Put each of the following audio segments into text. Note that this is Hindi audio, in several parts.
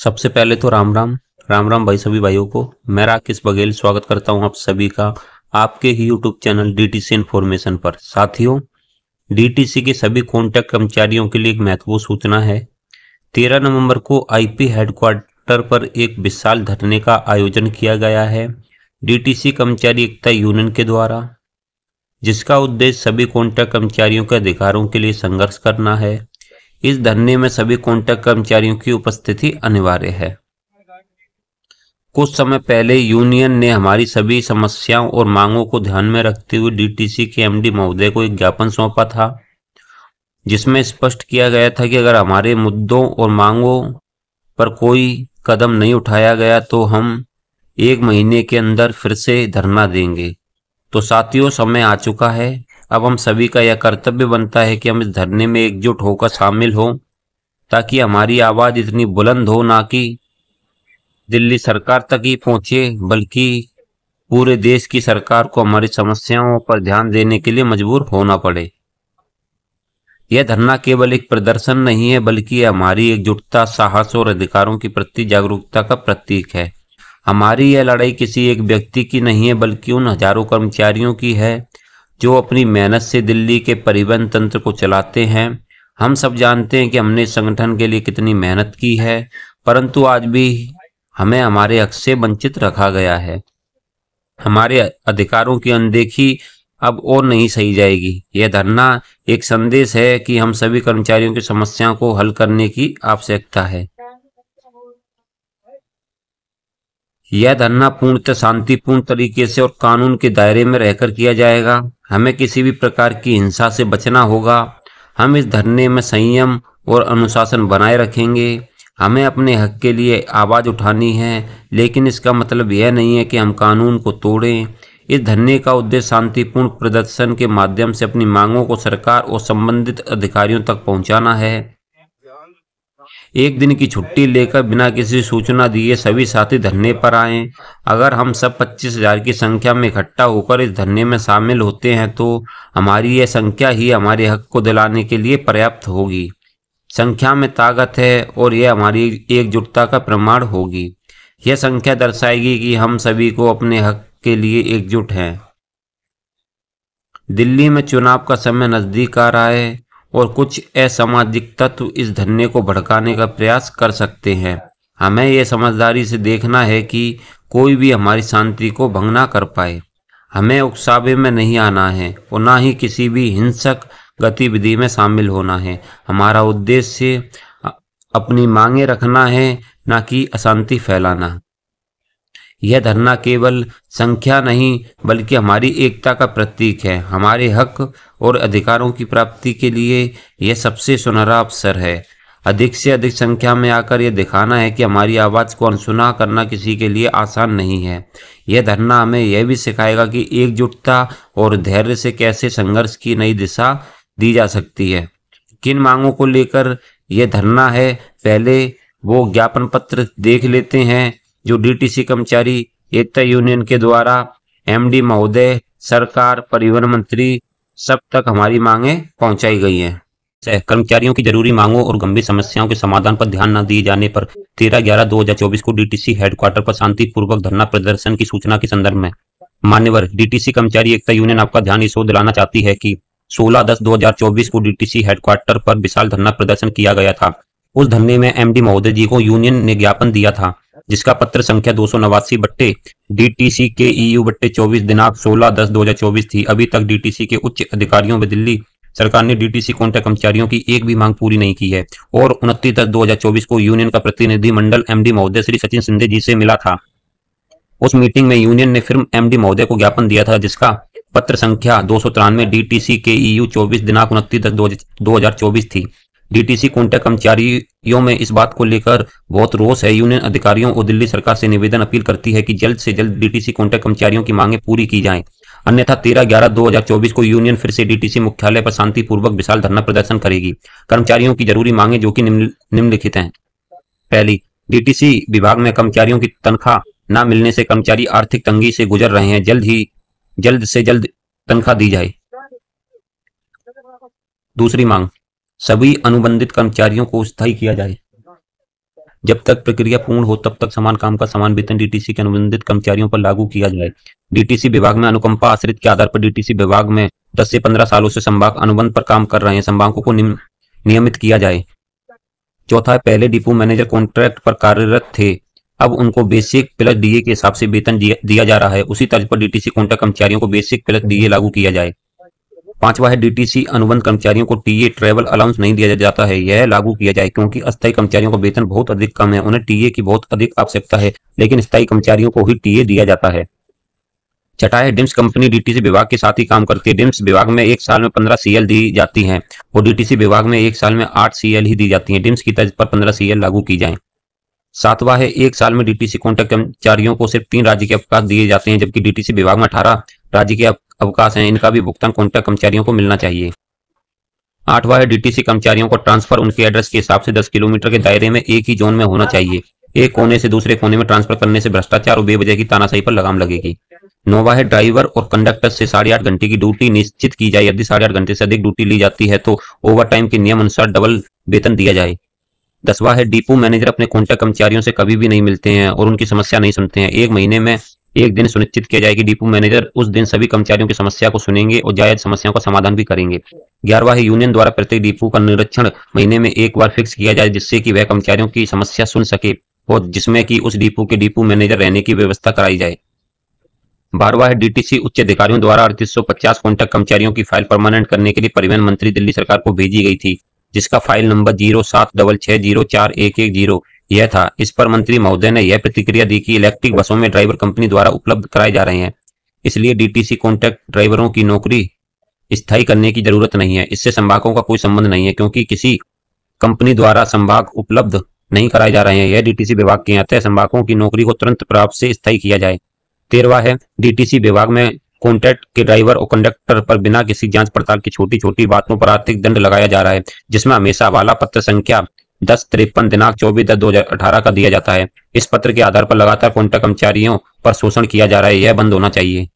सबसे पहले तो राम राम राम राम भाई सभी भाइयों को मैं राकेश बघेल स्वागत करता हूं आप सभी का आपके ही यूट्यूब चैनल डीटीसी इन्फॉर्मेशन पर साथियों डीटीसी के सभी कॉन्टैक्ट कर्मचारियों के लिए एक महत्वपूर्ण सूचना है तेरह नवंबर को आईपी हेडक्वार्टर पर एक विशाल धरने का आयोजन किया गया है सी कर्मचारी एकता यूनियन के द्वारा जिसका उद्देश्य सभी कॉन्ट्रैक्ट कर्मचारियों के अधिकारों के लिए संघर्ष करना है इस धरने में सभी कॉन्ट्रैक्ट कर्मचारियों की उपस्थिति अनिवार्य है कुछ समय पहले यूनियन ने हमारी सभी समस्याओं और मांगों को ध्यान में रखते हुए डीटीसी के एमडी महोदय को एक ज्ञापन सौंपा था जिसमें स्पष्ट किया गया था कि अगर हमारे मुद्दों और मांगों पर कोई कदम नहीं उठाया गया तो हम एक महीने के अंदर फिर से धरना देंगे तो साथियों समय आ चुका है अब हम सभी का यह कर्तव्य बनता है कि हम इस धरने में एकजुट होकर शामिल हों ताकि हमारी आवाज़ इतनी बुलंद हो ना कि दिल्ली सरकार तक ही पहुंचे बल्कि पूरे देश की सरकार को हमारी समस्याओं पर ध्यान देने के लिए मजबूर होना पड़े यह धरना केवल एक प्रदर्शन नहीं है बल्कि हमारी एकजुटता साहस और अधिकारों के प्रति जागरूकता का प्रतीक है हमारी यह लड़ाई किसी एक व्यक्ति की नहीं है बल्कि उन हजारों कर्मचारियों की है जो अपनी मेहनत से दिल्ली के परिवहन तंत्र को चलाते हैं हम सब जानते हैं कि हमने संगठन के लिए कितनी मेहनत की है परंतु आज भी हमें हमारे हक से वंचित रखा गया है हमारे अधिकारों की अनदेखी अब और नहीं सही जाएगी यह धरना एक संदेश है कि हम सभी कर्मचारियों की समस्याओं को हल करने की आवश्यकता है यह धरना पूर्णतः शांतिपूर्ण तरीके से और कानून के दायरे में रहकर किया जाएगा हमें किसी भी प्रकार की हिंसा से बचना होगा हम इस धरने में संयम और अनुशासन बनाए रखेंगे हमें अपने हक के लिए आवाज़ उठानी है लेकिन इसका मतलब यह नहीं है कि हम कानून को तोड़ें इस धरने का उद्देश्य शांतिपूर्ण प्रदर्शन के माध्यम से अपनी मांगों को सरकार और संबंधित अधिकारियों तक पहुंचाना है एक दिन की छुट्टी लेकर बिना किसी सूचना दिए सभी साथी धरने पर आए अगर हम सब पच्चीस हजार की संख्या में इकट्ठा होकर इस धरने में शामिल होते हैं तो हमारी यह संख्या ही हमारे हक को दिलाने के लिए पर्याप्त होगी संख्या में ताकत है और यह हमारी एकजुटता का प्रमाण होगी यह संख्या दर्शाएगी कि हम सभी को अपने हक के लिए एकजुट हैं दिल्ली में चुनाव का समय नज़दीक आ रहा है और कुछ असामाजिक तत्व इस धरने को भड़काने का प्रयास कर सकते हैं हमें यह समझदारी से देखना है कि कोई भी हमारी शांति को भंग ना कर पाए हमें उकसावे में नहीं आना है और ना ही किसी भी हिंसक गतिविधि में शामिल होना है हमारा उद्देश्य अपनी मांगे रखना है ना कि अशांति फैलाना यह धरना केवल संख्या नहीं बल्कि हमारी एकता का प्रतीक है हमारे हक और अधिकारों की प्राप्ति के लिए यह सबसे सुनहरा अवसर है अधिक से अधिक संख्या में आकर यह दिखाना है कि हमारी आवाज़ को अनसुना करना किसी के लिए आसान नहीं है यह धरना हमें यह भी सिखाएगा कि एकजुटता और धैर्य से कैसे संघर्ष की नई दिशा दी जा सकती है किन मांगों को लेकर यह धरना है पहले वो ज्ञापन पत्र देख लेते हैं जो डीटीसी कर्मचारी एकता यूनियन के द्वारा एमडी महोदय सरकार परिवहन मंत्री सब तक हमारी मांगे पहुंचाई गई हैं कर्मचारियों की जरूरी मांगों और गंभीर समस्याओं के समाधान पर ध्यान न दिए जाने पर 13 ग्यारह 2024 को डीटीसी हेडक्वार्टर पर शांतिपूर्वक धरना प्रदर्शन की सूचना के संदर्भ में मान्यवर डीटीसी कर्मचारी एकता यूनियन आपका ध्यान इस ओर दिलाना चाहती है कि 16 दस 2024 को डीटीसी हेडक्वार्टर पर विशाल धरना प्रदर्शन किया गया था उस धरने में एमडी महोदय जी को यूनियन ने ज्ञापन दिया था जिसका पत्र संख्या दो सौ नवासी बट्टे डीटीसी के ईयू बट्टे चौबीस दिनांक सोलह दस दो हजार चौबीस थी अभी तक डीटीसी के उच्च अधिकारियों व दिल्ली सरकार ने डीटीसी कॉन्ट्रैक्ट कर्मचारियों की एक भी मांग पूरी नहीं की है और उनतीस दस दो हजार चौबीस को यूनियन का प्रतिनिधि मंडल एमडी महोदय श्री सचिन सिंधे जी से मिला था उस मीटिंग में यूनियन ने फिर एमडी महोदय को ज्ञापन दिया था जिसका पत्र संख्या दो सौ तिरानवे डी टी सी के ई यू चौबीस दिनांक उनतीस दस दो हजार चौबीस थी डीटीसी कॉन्ट्रैक्ट कर्मचारियों में इस बात को लेकर बहुत रोष है यूनियन अधिकारियों और दिल्ली सरकार से निवेदन अपील करती है कि जल्द से जल्द डीटीसी कॉन्ट्रैक्ट कर्मचारियों की मांगें पूरी की जाएं अन्यथा 13 ग्यारह 2024 को यूनियन फिर से डीटीसी मुख्यालय पर शांतिपूर्वक विशाल धरना प्रदर्शन करेगी कर्मचारियों की जरूरी मांगे जो की निम्नलिखित है पहली डीटीसी विभाग में कर्मचारियों की तनख्वाह न मिलने से कर्मचारी आर्थिक तंगी से गुजर रहे हैं जल्द ही जल्द से जल्द तनख्वाह दी जाए दूसरी मांग सभी अनुबंधित कर्मचारियों को स्थायी किया जाए जब तक प्रक्रिया पूर्ण हो तब तक समान काम का समान वेतन डीटीसी के अनुबंधित कर्मचारियों पर लागू किया जाए डीटीसी विभाग में अनुकंपा आश्रित के आधार पर डीटीसी विभाग में 10 से 15 सालों से संभाग अनुबंध पर काम कर रहे हैं संभागों को नियमित किया जाए चौथा पहले डिपो मैनेजर कॉन्ट्रैक्ट पर कार्यरत थे अब उनको बेसिक प्लस डीए के हिसाब से वेतन दिया जा रहा है उसी तर्ज पर डीटीसी कॉन्ट्रैक्ट कर्मचारियों को बेसिक प्लस डीए लागू किया जाए पांचवा है डीटीसी अनुबंध कर्मचारियों को टीए ट्रेवल अलाउंस नहीं दिया जाता है यह लागू किया जाए क्योंकि अस्थायी कर्मचारियों का वेतन बहुत अधिक कम है उन्हें टीए की बहुत अधिक आवश्यकता है लेकिन स्थायी कर्मचारियों को ही टीए दिया जाता है छठा है डिम्स कंपनी डीटीसी विभाग के साथ ही काम करती है डिम्स विभाग में एक साल में पंद्रह सीएल दी जाती है और डीटीसी विभाग में एक साल में आठ सीएल ही दी जाती है डिम्स की तर्ज पर पंद्रह सीएल लागू की जाए सातवा है एक साल में डीटीसी कॉन्ट्रैक्ट कर्मचारियों को सिर्फ तीन राज्य के अवकाश दिए जाते हैं जबकि डीटीसी विभाग में अठारह राज्य के अवकाश हैं इनका भी भुगतान कॉन्ट्रैक्ट कर्मचारियों को मिलना चाहिए आठवां है डीटीसी कर्मचारियों को ट्रांसफर उनके एड्रेस के हिसाब से 10 किलोमीटर के दायरे में एक ही जोन में होना चाहिए एक कोने से दूसरे कोने में ट्रांसफर करने से भ्रष्टाचार और बेवजह की तानाशाही पर लगाम लगेगी नोवा है ड्राइवर और कंडक्टर से साढ़े आठ घंटे की ड्यूटी निश्चित की जाए यदि साढ़े आठ घंटे से अधिक ड्यूटी ली जाती है तो ओवर टाइम के नियम अनुसार डबल वेतन दिया जाए दसवा है डिपो मैनेजर अपने कॉन्ट्रैक्ट कर्मचारियों से कभी भी नहीं मिलते हैं और उनकी समस्या नहीं सुनते हैं एक महीने में एक दिन सुनिश्चित किया जाए डिपो मैनेजर उस दिन सभी कर्मचारियों की समस्या को सुनेंगे और जायज समस्याओं का समाधान भी करेंगे ग्यारहवा यूनियन द्वारा प्रत्येक डिपो का निरीक्षण महीने में एक बार फिक्स किया जाए जिससे कि वह कर्मचारियों की समस्या सुन सके और जिसमें कि उस डिपो के डिपो मैनेजर रहने की व्यवस्था कराई जाए बारवा है डीटीसी उच्च अधिकारियों द्वारा अड़तीस सौ पचास कॉन्ट्रैक्ट कर्मचारियों की फाइल परमानेंट करने के लिए परिवहन मंत्री दिल्ली सरकार को भेजी गई थी जिसका फाइल नंबर जीरो सात डबल छह जीरो चार एक एक जीरो यह था इस पर मंत्री महोदय ने यह प्रतिक्रिया दी कि इलेक्ट्रिक बसों में ड्राइवर कंपनी द्वारा उपलब्ध कराए जा रहे हैं इसलिए डीटीसी कॉन्ट्रैक्ट ड्राइवरों की नौकरी स्थायी करने की जरूरत नहीं है इससे संभागों का कोई संबंध नहीं है क्योंकि किसी कंपनी द्वारा संभाग उपलब्ध नहीं कराए जा रहे हैं यह डीटीसी विभाग के अतः संभागों की नौकरी को तुरंत प्राप्त से स्थायी किया जाए तेरवा है डीटीसी विभाग में कॉन्ट्रैक्ट के ड्राइवर और कंडक्टर पर बिना किसी जांच पड़ताल की छोटी छोटी बातों पर आर्थिक दंड लगाया जा रहा है जिसमें हमेशा वाला पत्र संख्या दस तिरपन दिनांक चौबीस दस दो अठारह का दिया जाता है इस पत्र के आधार पर लगातार कोन्टा कर्मचारियों पर शोषण किया जा रहा है यह बंद होना चाहिए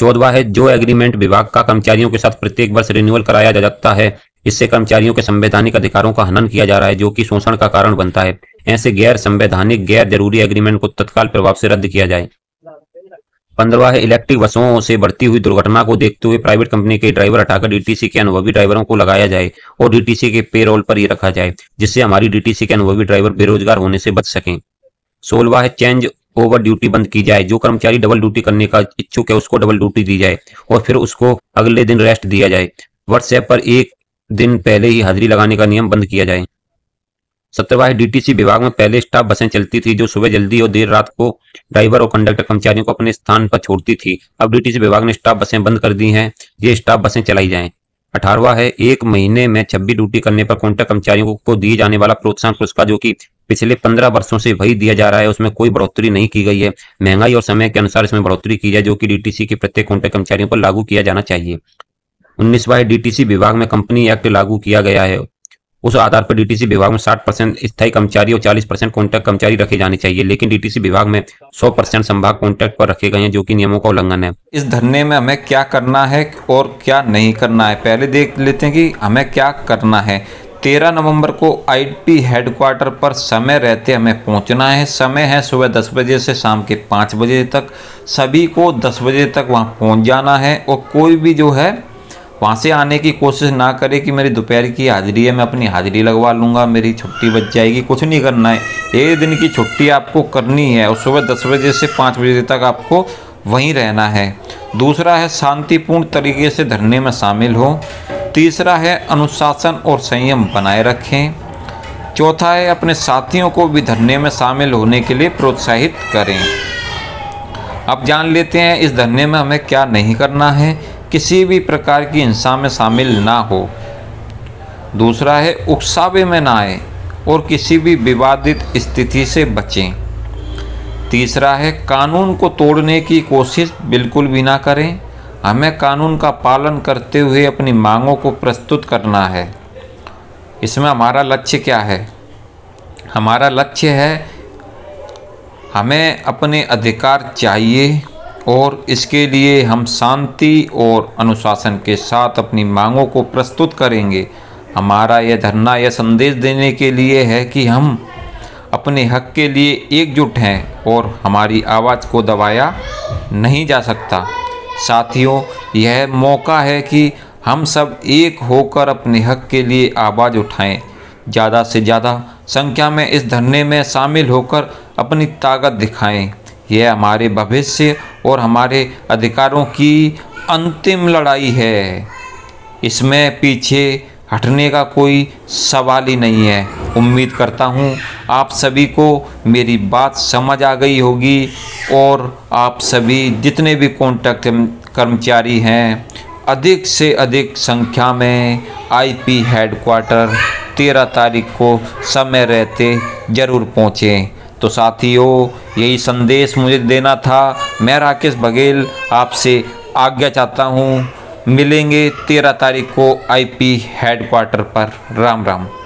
चौदवा है जो एग्रीमेंट विभाग का कर्मचारियों के साथ प्रत्येक वर्ष रिन्यूअल कराया जा जाता है इससे कर्मचारियों के संवैधानिक अधिकारों का हनन किया जा रहा है जो कि शोषण का कारण बनता है ऐसे गैर संवैधानिक गैर जरूरी एग्रीमेंट को तत्काल प्रभाव से रद्द किया जाए पंद्रवा है इलेक्ट्रिक बसों से बढ़ती हुई दुर्घटना को देखते हुए प्राइवेट कंपनी के ड्राइवर हटाकर डीटीसी के अनुभवी ड्राइवरों को लगाया जाए और डीटीसी के पेरोल पर ही रखा जाए जिससे हमारी डीटीसी के अनुभवी ड्राइवर बेरोजगार होने से बच सके सोलवा है चेंज ओवर ड्यूटी बंद की जाए जो कर्मचारी डबल ड्यूटी करने का इच्छुक है उसको डबल ड्यूटी दी जाए और फिर उसको अगले दिन रेस्ट दिया जाए व्हाट्सएप पर एक दिन पहले ही हाजिरी लगाने का नियम बंद किया जाए सत्रहवाही डीटीसी विभाग में पहले स्टाफ बसें चलती थी जो सुबह जल्दी और देर रात को ड्राइवर और कंडक्टर कर्मचारियों को अपने स्थान पर छोड़ती थी अब डीटीसी विभाग ने स्टाफ बसें बंद कर दी हैं ये स्टाफ बसें चलाई जाएं अठारवा है एक महीने में छब्बीस ड्यूटी करने पर कॉन्ट्रैक्ट कर्मचारियों को दिए जाने वाला प्रोत्साहन पुरस्कार जो की पिछले पंद्रह वर्षों से वही दिया जा रहा है उसमें कोई बढ़ोतरी नहीं की गई है महंगाई और समय के अनुसार इसमें बढ़ोतरी की जाए जो कि डीटीसी के प्रत्येक कॉन्ट्रैक्ट कर्मचारियों पर लागू किया जाना चाहिए उन्नीसवा है डीटीसी विभाग में कंपनी एक्ट लागू किया गया है उस आधार पर डीटीसी विभाग में 60 परसेंट स्थायी कर्मचारी और 40 परसेंट कॉन्ट्रैक्ट कर्मचारी रखे जाने चाहिए लेकिन डीटीसी विभाग में 100 परसेंट संभाग कॉन्ट्रैक्ट पर रखे गए हैं जो कि नियमों का उल्लंघन है इस धरने में हमें क्या करना है और क्या नहीं करना है पहले देख लेते हैं कि हमें क्या करना है तेरह नवंबर को आई आईपी हेडक्वार्टर पर समय रहते हमें पहुंचना है समय है सुबह दस बजे से शाम के पाँच बजे तक सभी को दस बजे तक वहाँ पहुँच जाना है और कोई भी जो है वहाँ से आने की कोशिश ना करे कि मेरी दोपहर की हाजिरी है मैं अपनी हाजिरी लगवा लूँगा मेरी छुट्टी बच जाएगी कुछ नहीं करना है एक दिन की छुट्टी आपको करनी है और सुबह दस बजे से पाँच बजे तक आपको वहीं रहना है दूसरा है शांतिपूर्ण तरीके से धरने में शामिल हो तीसरा है अनुशासन और संयम बनाए रखें चौथा है अपने साथियों को भी धरने में शामिल होने के लिए प्रोत्साहित करें अब जान लेते हैं इस धरने में हमें क्या नहीं करना है किसी भी प्रकार की हिंसा में शामिल ना हो दूसरा है उकसावे में ना आए और किसी भी विवादित स्थिति से बचें तीसरा है कानून को तोड़ने की कोशिश बिल्कुल भी ना करें हमें कानून का पालन करते हुए अपनी मांगों को प्रस्तुत करना है इसमें हमारा लक्ष्य क्या है हमारा लक्ष्य है हमें अपने अधिकार चाहिए और इसके लिए हम शांति और अनुशासन के साथ अपनी मांगों को प्रस्तुत करेंगे हमारा यह धरना यह संदेश देने के लिए है कि हम अपने हक के लिए एकजुट हैं और हमारी आवाज़ को दबाया नहीं जा सकता साथियों यह मौका है कि हम सब एक होकर अपने हक के लिए आवाज़ उठाएं ज़्यादा से ज़्यादा संख्या में इस धरने में शामिल होकर अपनी ताकत दिखाएं यह हमारे भविष्य और हमारे अधिकारों की अंतिम लड़ाई है इसमें पीछे हटने का कोई सवाल ही नहीं है उम्मीद करता हूँ आप सभी को मेरी बात समझ आ गई होगी और आप सभी जितने भी कॉन्टैक्ट कर्मचारी हैं अधिक से अधिक संख्या में आईपी हेडक्वार्टर तेरह तारीख को समय रहते ज़रूर पहुँचें तो साथियों यही संदेश मुझे देना था मैं राकेश बघेल आपसे आज्ञा चाहता हूँ मिलेंगे तेरह तारीख को आईपी हेडक्वार्टर पर राम राम